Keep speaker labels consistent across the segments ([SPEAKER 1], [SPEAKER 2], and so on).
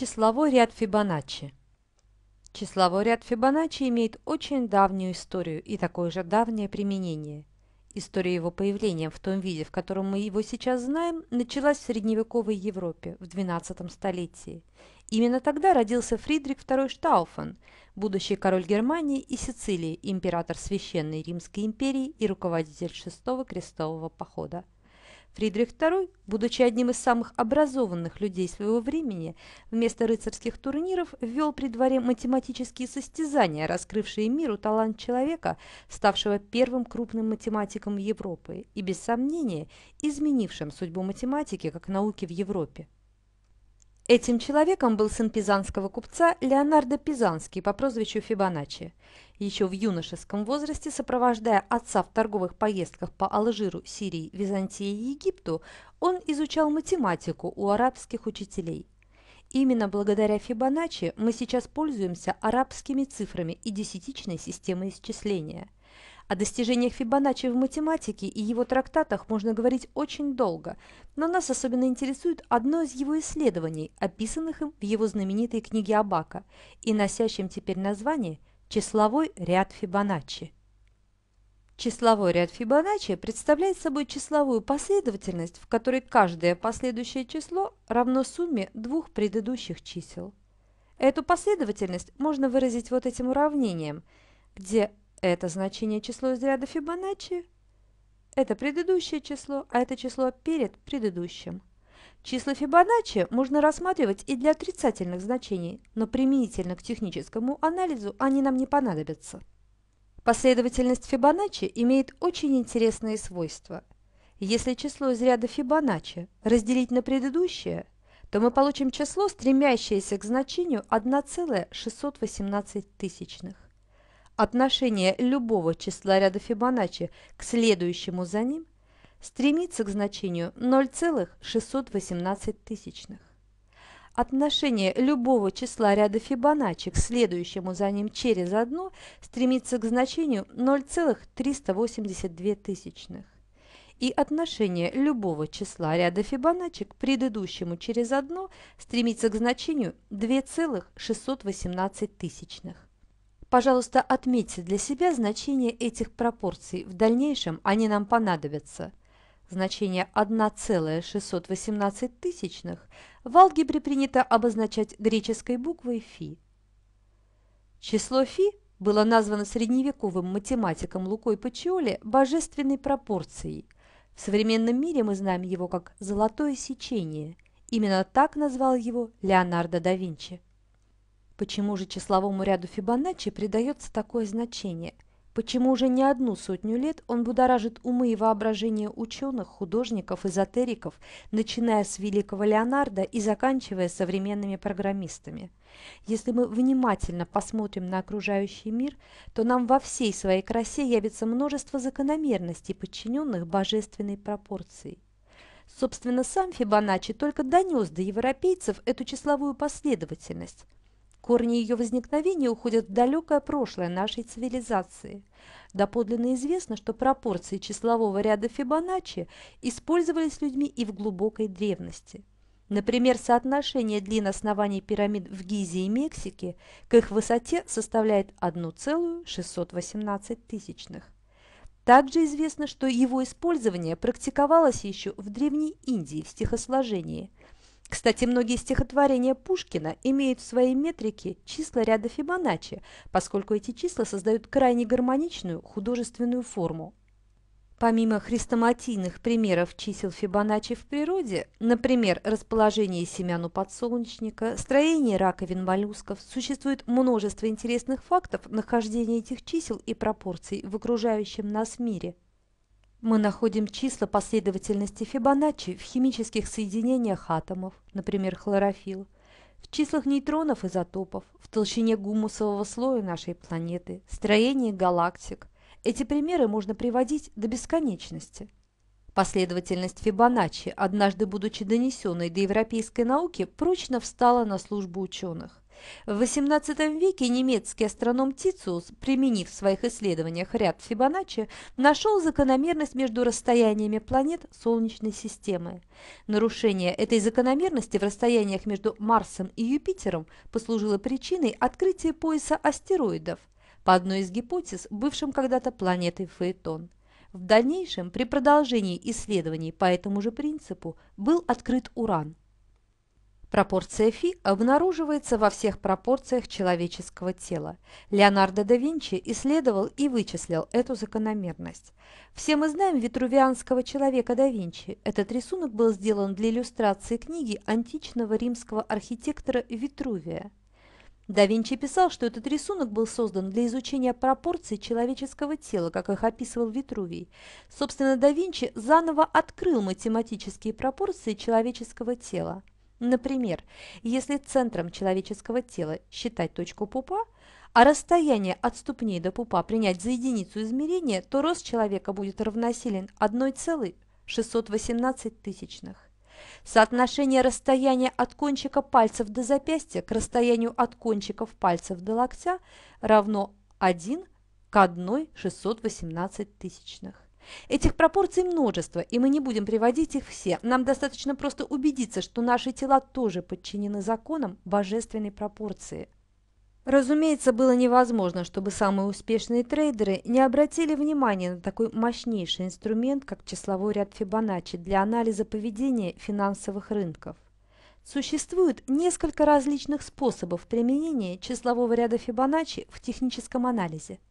[SPEAKER 1] Числовой ряд Фибоначчи. Числовой ряд Фибоначчи имеет очень давнюю историю и такое же давнее применение. История его появления в том виде, в котором мы его сейчас знаем, началась в средневековой Европе в XII столетии. Именно тогда родился Фридрих II Штауфен, будущий король Германии и Сицилии, император Священной Римской империи и руководитель шестого крестового похода – Фридрих II, будучи одним из самых образованных людей своего времени, вместо рыцарских турниров ввел при дворе математические состязания, раскрывшие миру талант человека, ставшего первым крупным математиком Европы и, без сомнения, изменившим судьбу математики как науки в Европе. Этим человеком был сын пизанского купца Леонардо Пизанский по прозвищу Фибоначчи. Еще в юношеском возрасте, сопровождая отца в торговых поездках по Алжиру, Сирии, Византии и Египту, он изучал математику у арабских учителей. Именно благодаря Фибоначчи мы сейчас пользуемся арабскими цифрами и десятичной системой исчисления – о достижениях Фибоначчи в математике и его трактатах можно говорить очень долго, но нас особенно интересует одно из его исследований, описанных им в его знаменитой книге Абака и носящем теперь название «Числовой ряд Фибоначчи». Числовой ряд Фибоначчи представляет собой числовую последовательность, в которой каждое последующее число равно сумме двух предыдущих чисел. Эту последовательность можно выразить вот этим уравнением, где это значение число из ряда Фибоначчи. Это предыдущее число, а это число перед предыдущим. Числа Фибоначчи можно рассматривать и для отрицательных значений, но применительно к техническому анализу они нам не понадобятся. Последовательность Фибоначчи имеет очень интересные свойства. Если число из ряда Фибоначчи разделить на предыдущее, то мы получим число, стремящееся к значению 1,618 тысячных отношение любого числа ряда Фибоначчи к следующему за ним стремится к значению 0,618. Отношение любого числа ряда Фибоначчи к следующему за ним через одно стремится к значению 0,382. И отношение любого числа ряда Фибоначчи к предыдущему через одно стремится к значению 2,618. Пожалуйста, отметьте для себя значение этих пропорций, в дальнейшем они нам понадобятся. Значение 1,618 тысячных в алгебре принято обозначать греческой буквой фи. Число фи было названо средневековым математиком Лукой Пачиоли божественной пропорцией. В современном мире мы знаем его как «золотое сечение». Именно так назвал его Леонардо да Винчи. Почему же числовому ряду Фибоначчи придается такое значение? Почему уже не одну сотню лет он будоражит умы и воображение ученых, художников, эзотериков, начиная с великого Леонардо и заканчивая современными программистами? Если мы внимательно посмотрим на окружающий мир, то нам во всей своей красе явится множество закономерностей, подчиненных божественной пропорции. Собственно, сам Фибоначчи только донес до европейцев эту числовую последовательность – Корни ее возникновения уходят в далекое прошлое нашей цивилизации. Доподлинно известно, что пропорции числового ряда Фибоначчи использовались людьми и в глубокой древности. Например, соотношение длин оснований пирамид в Гизе и Мексике к их высоте составляет 1,618 тысячных. Также известно, что его использование практиковалось еще в Древней Индии в стихосложении – кстати, многие стихотворения Пушкина имеют в своей метрике числа ряда Фибоначчи, поскольку эти числа создают крайне гармоничную художественную форму. Помимо хрестоматийных примеров чисел Фибоначчи в природе, например, расположение семян у подсолнечника, строение раковин моллюсков, существует множество интересных фактов нахождения этих чисел и пропорций в окружающем нас мире – мы находим числа последовательности Фибоначчи в химических соединениях атомов, например, хлорофилл, в числах нейтронов изотопов, в толщине гумусового слоя нашей планеты, строении галактик. Эти примеры можно приводить до бесконечности. Последовательность Фибоначчи, однажды будучи донесенной до европейской науки, прочно встала на службу ученых. В XVIII веке немецкий астроном Тициус, применив в своих исследованиях ряд Фибоначчи, нашел закономерность между расстояниями планет Солнечной системы. Нарушение этой закономерности в расстояниях между Марсом и Юпитером послужило причиной открытия пояса астероидов, по одной из гипотез, бывшим когда-то планетой Фаэтон. В дальнейшем, при продолжении исследований по этому же принципу, был открыт уран – Пропорция Фи обнаруживается во всех пропорциях человеческого тела. Леонардо да Винчи исследовал и вычислил эту закономерность. Все мы знаем витрувианского человека да Винчи. Этот рисунок был сделан для иллюстрации книги античного римского архитектора Витрувия. Да Винчи писал, что этот рисунок был создан для изучения пропорций человеческого тела, как их описывал Витрувий. Собственно, да Винчи заново открыл математические пропорции человеческого тела. Например, если центром человеческого тела считать точку пупа, а расстояние от ступней до пупа принять за единицу измерения, то рост человека будет равносилен 1,618 тысячных. Соотношение расстояния от кончика пальцев до запястья к расстоянию от кончиков пальцев до локтя равно 1 к 1,618 тысячных. Этих пропорций множество, и мы не будем приводить их все. Нам достаточно просто убедиться, что наши тела тоже подчинены законам божественной пропорции. Разумеется, было невозможно, чтобы самые успешные трейдеры не обратили внимания на такой мощнейший инструмент, как числовой ряд Фибоначчи для анализа поведения финансовых рынков. Существует несколько различных способов применения числового ряда Фибоначчи в техническом анализе –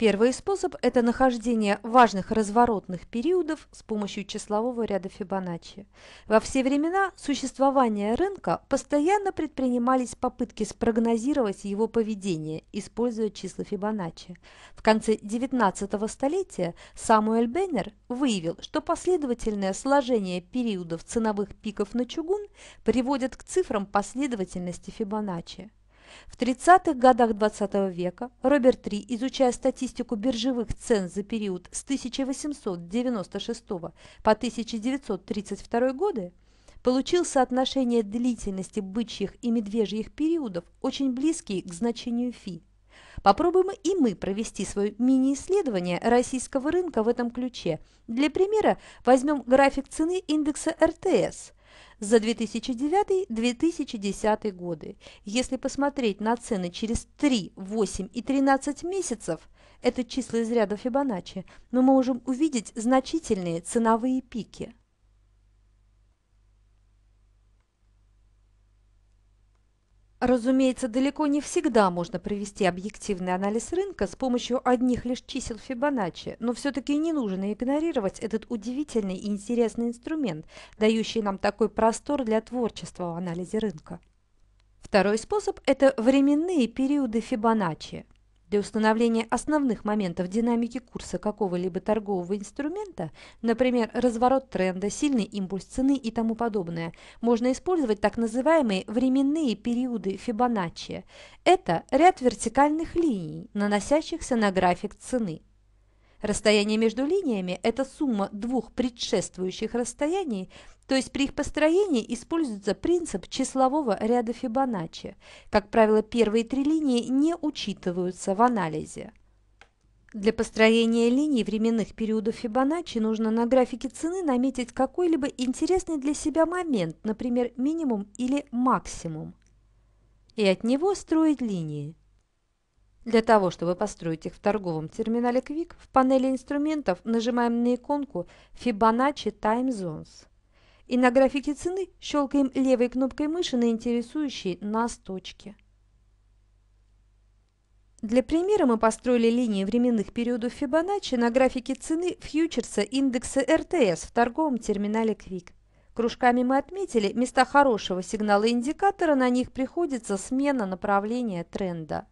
[SPEAKER 1] Первый способ – это нахождение важных разворотных периодов с помощью числового ряда Фибоначчи. Во все времена существования рынка постоянно предпринимались попытки спрогнозировать его поведение, используя числа Фибоначчи. В конце XIX столетия Самуэль Беннер выявил, что последовательное сложение периодов ценовых пиков на чугун приводит к цифрам последовательности Фибоначчи. В 30-х годах XX века Роберт Три, изучая статистику биржевых цен за период с 1896 по 1932 годы, получил соотношение длительности бычьих и медвежьих периодов, очень близкие к значению фи. Попробуем и мы провести свое мини-исследование российского рынка в этом ключе. Для примера возьмем график цены индекса РТС – за 2009-2010 годы. Если посмотреть на цены через 3, 8 и 13 месяцев, это числа из ряда Фибоначчи, но мы можем увидеть значительные ценовые пики – Разумеется, далеко не всегда можно провести объективный анализ рынка с помощью одних лишь чисел Фибоначчи, но все-таки не нужно игнорировать этот удивительный и интересный инструмент, дающий нам такой простор для творчества в анализе рынка. Второй способ – это временные периоды Фибоначчи. Для установления основных моментов динамики курса какого-либо торгового инструмента, например, разворот тренда, сильный импульс цены и тому подобное, можно использовать так называемые временные периоды Фибоначчи. Это ряд вертикальных линий, наносящихся на график цены. Расстояние между линиями – это сумма двух предшествующих расстояний то есть при их построении используется принцип числового ряда Фибоначчи. Как правило, первые три линии не учитываются в анализе. Для построения линий временных периодов Фибоначчи нужно на графике цены наметить какой-либо интересный для себя момент, например, минимум или максимум, и от него строить линии. Для того, чтобы построить их в торговом терминале Quick, в панели инструментов нажимаем на иконку Fibonacci Time Zones и на графике цены щелкаем левой кнопкой мыши на интересующей нас точке. Для примера мы построили линии временных периодов Фибоначчи на графике цены фьючерса индекса РТС в торговом терминале Quick. Кружками мы отметили места хорошего сигнала индикатора, на них приходится смена направления тренда.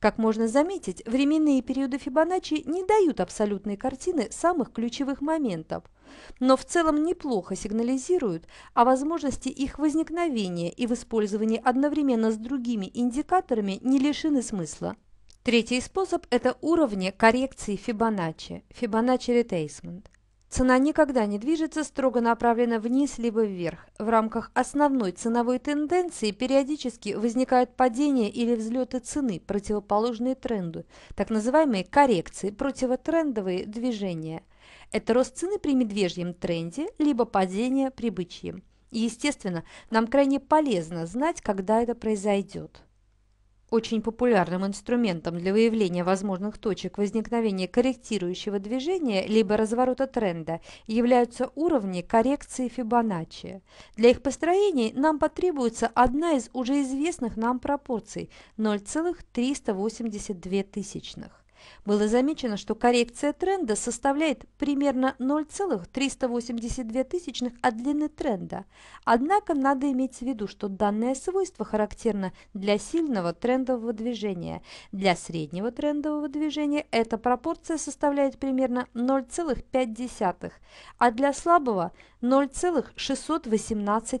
[SPEAKER 1] Как можно заметить, временные периоды Фибоначчи не дают абсолютной картины самых ключевых моментов – но в целом неплохо сигнализируют о возможности их возникновения и в использовании одновременно с другими индикаторами не лишены смысла. Третий способ – это уровни коррекции Фибоначчи, Фибоначчи Retracement. Цена никогда не движется строго направленно вниз либо вверх. В рамках основной ценовой тенденции периодически возникают падения или взлеты цены, противоположные тренду, так называемые коррекции, противотрендовые движения. Это рост цены при медвежьем тренде, либо падение при бычьем. И, естественно, нам крайне полезно знать, когда это произойдет. Очень популярным инструментом для выявления возможных точек возникновения корректирующего движения либо разворота тренда являются уровни коррекции Фибоначчи. Для их построения нам потребуется одна из уже известных нам пропорций – 0,382 тысячных. Было замечено, что коррекция тренда составляет примерно 0,382 от длины тренда. Однако надо иметь в виду, что данное свойство характерно для сильного трендового движения. Для среднего трендового движения эта пропорция составляет примерно 0,5, а для слабого 0,618.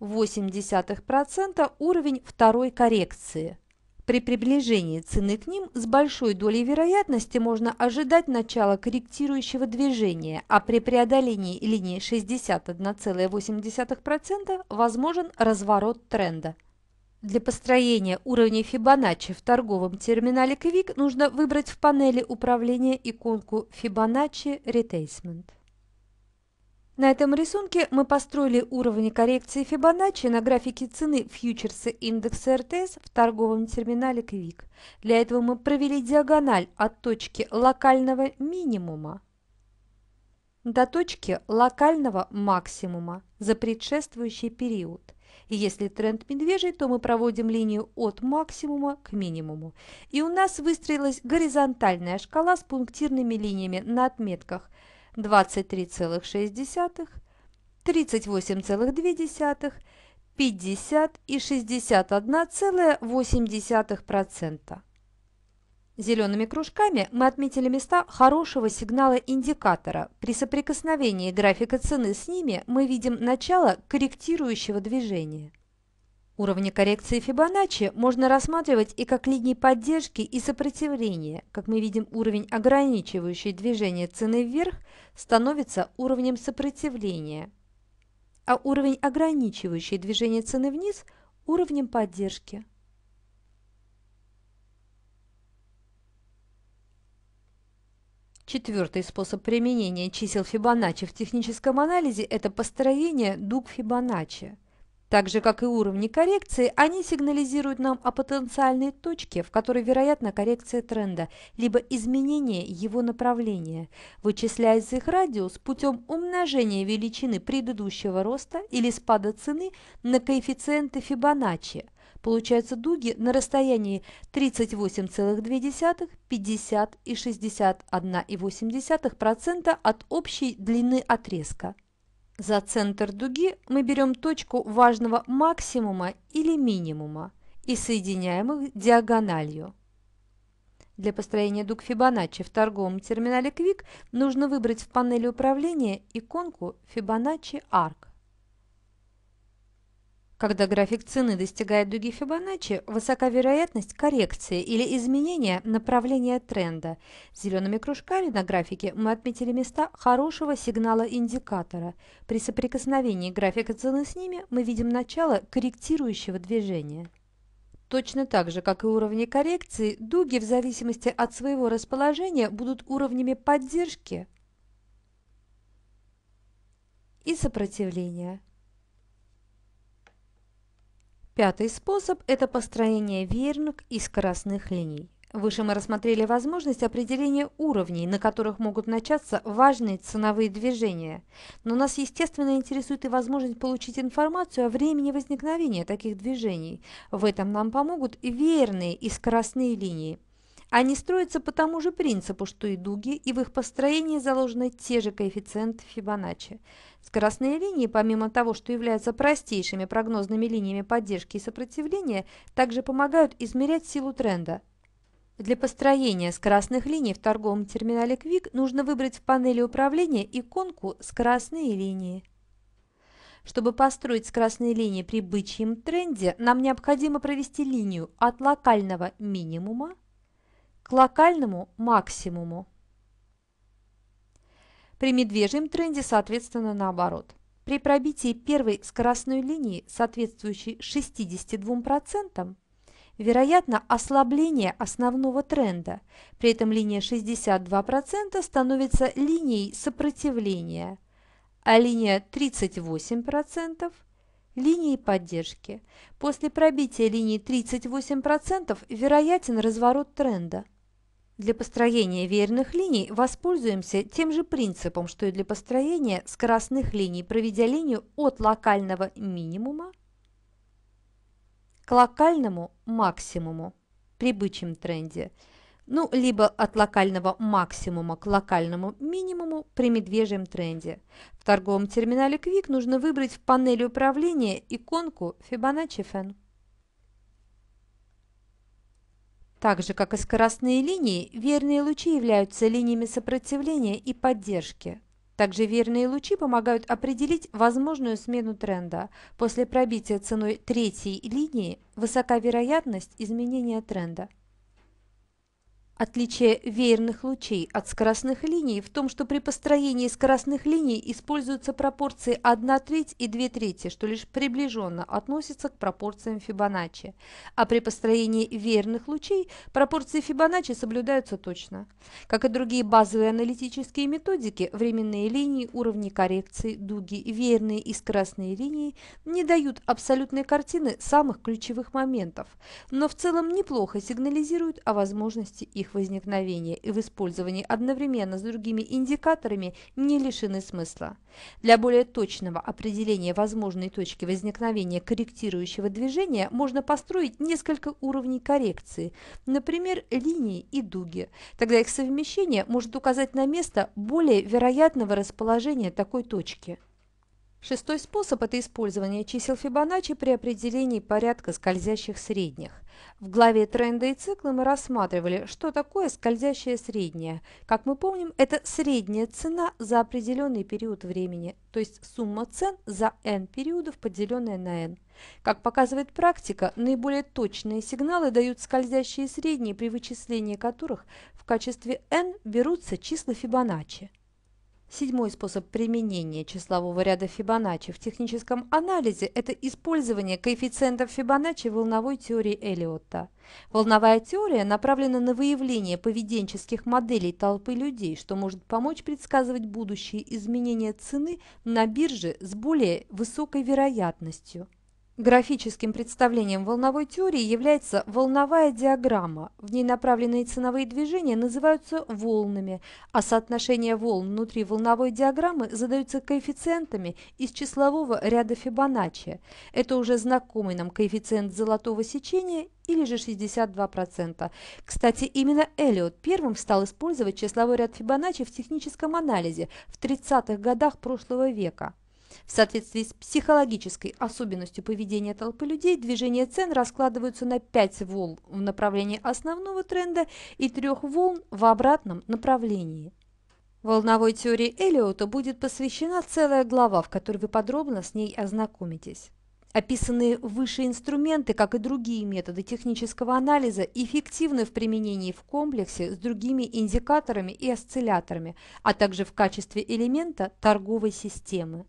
[SPEAKER 1] 0,8% уровень второй коррекции. При приближении цены к ним с большой долей вероятности можно ожидать начала корректирующего движения, а при преодолении линии 61,8% возможен разворот тренда. Для построения уровня Fibonacci в торговом терминале Quick нужно выбрать в панели управления иконку Fibonacci Retacement. На этом рисунке мы построили уровни коррекции Фибоначчи на графике цены фьючерсы индекса РТС в торговом терминале Quick. Для этого мы провели диагональ от точки локального минимума до точки локального максимума за предшествующий период. если тренд медвежий, то мы проводим линию от максимума к минимуму. И у нас выстроилась горизонтальная шкала с пунктирными линиями на отметках – 23,6, 38,2, 50 и 61,8%. Зелеными кружками мы отметили места хорошего сигнала индикатора. При соприкосновении графика цены с ними мы видим начало корректирующего движения. Уровни коррекции Фибоначчи можно рассматривать и как линии поддержки и сопротивления. Как мы видим, уровень, ограничивающий движение цены вверх, становится уровнем сопротивления, а уровень, ограничивающий движение цены вниз, уровнем поддержки. Четвертый способ применения чисел Фибоначчи в техническом анализе – это построение дуг Фибоначчи – так же, как и уровни коррекции, они сигнализируют нам о потенциальной точке, в которой вероятна коррекция тренда, либо изменение его направления. Вычисляется их радиус путем умножения величины предыдущего роста или спада цены на коэффициенты Фибоначчи. Получаются дуги на расстоянии 38,2, 50 и 61,8% от общей длины отрезка. За центр дуги мы берем точку важного максимума или минимума и соединяем их диагональю. Для построения дуг Фибоначчи в торговом терминале Quick нужно выбрать в панели управления иконку Fibonacci Arc. Когда график цены достигает дуги Фибоначчи, высока вероятность коррекции или изменения направления тренда. Зелеными кружками на графике мы отметили места хорошего сигнала индикатора. При соприкосновении графика цены с ними мы видим начало корректирующего движения. Точно так же, как и уровни коррекции, дуги в зависимости от своего расположения будут уровнями поддержки и сопротивления. Пятый способ – это построение вернок из скоростных линий. Выше мы рассмотрели возможность определения уровней, на которых могут начаться важные ценовые движения. Но нас, естественно, интересует и возможность получить информацию о времени возникновения таких движений. В этом нам помогут верные и скоростные линии. Они строятся по тому же принципу, что и дуги, и в их построении заложены те же коэффициенты Фибоначчи. Скоростные линии, помимо того, что являются простейшими прогнозными линиями поддержки и сопротивления, также помогают измерять силу тренда. Для построения скоростных линий в торговом терминале Quick нужно выбрать в панели управления иконку «Скоростные линии». Чтобы построить скоростные линии при бычьем тренде, нам необходимо провести линию от локального минимума к локальному максимуму. При медвежьем тренде, соответственно, наоборот. При пробитии первой скоростной линии, соответствующей 62%, вероятно ослабление основного тренда. При этом линия 62% становится линией сопротивления, а линия 38% – линией поддержки. После пробития линии 38% вероятен разворот тренда – для построения веерных линий воспользуемся тем же принципом, что и для построения скоростных линий, проведя линию от локального минимума к локальному максимуму при бычьем тренде, ну, либо от локального максимума к локальному минимуму при медвежьем тренде. В торговом терминале Quick нужно выбрать в панели управления иконку Fibonacci Fan. Так же, как и скоростные линии, верные лучи являются линиями сопротивления и поддержки. Также верные лучи помогают определить возможную смену тренда. После пробития ценой третьей линии высока вероятность изменения тренда. Отличие веерных лучей от скоростных линий в том, что при построении скоростных линий используются пропорции 1 треть и 2 трети, что лишь приближенно относится к пропорциям Фибоначчи. А при построении веерных лучей пропорции Фибоначчи соблюдаются точно. Как и другие базовые аналитические методики, временные линии, уровни коррекции, дуги, веерные и скоростные линии не дают абсолютной картины самых ключевых моментов, но в целом неплохо сигнализируют о возможности их их возникновения и в использовании одновременно с другими индикаторами не лишены смысла. Для более точного определения возможной точки возникновения корректирующего движения можно построить несколько уровней коррекции, например, линии и дуги. Тогда их совмещение может указать на место более вероятного расположения такой точки. Шестой способ – это использование чисел Фибоначчи при определении порядка скользящих средних. В главе «Тренды и циклы» мы рассматривали, что такое скользящее среднее. Как мы помним, это средняя цена за определенный период времени, то есть сумма цен за n периодов, поделенная на n. Как показывает практика, наиболее точные сигналы дают скользящие средние, при вычислении которых в качестве n берутся числа Фибоначчи. Седьмой способ применения числового ряда Фибоначчи в техническом анализе – это использование коэффициентов Фибоначчи в волновой теории Эллиотта. Волновая теория направлена на выявление поведенческих моделей толпы людей, что может помочь предсказывать будущие изменения цены на бирже с более высокой вероятностью. Графическим представлением волновой теории является волновая диаграмма. В ней направленные ценовые движения называются волнами, а соотношение волн внутри волновой диаграммы задаются коэффициентами из числового ряда Фибоначчи. Это уже знакомый нам коэффициент золотого сечения или же 62%. Кстати, именно Эллиот первым стал использовать числовой ряд Фибоначчи в техническом анализе в 30-х годах прошлого века. В соответствии с психологической особенностью поведения толпы людей, движения цен раскладываются на 5 волн в направлении основного тренда и 3 волн в обратном направлении. Волновой теории Эллиота будет посвящена целая глава, в которой вы подробно с ней ознакомитесь. Описанные выше инструменты, как и другие методы технического анализа, эффективны в применении в комплексе с другими индикаторами и осцилляторами, а также в качестве элемента торговой системы.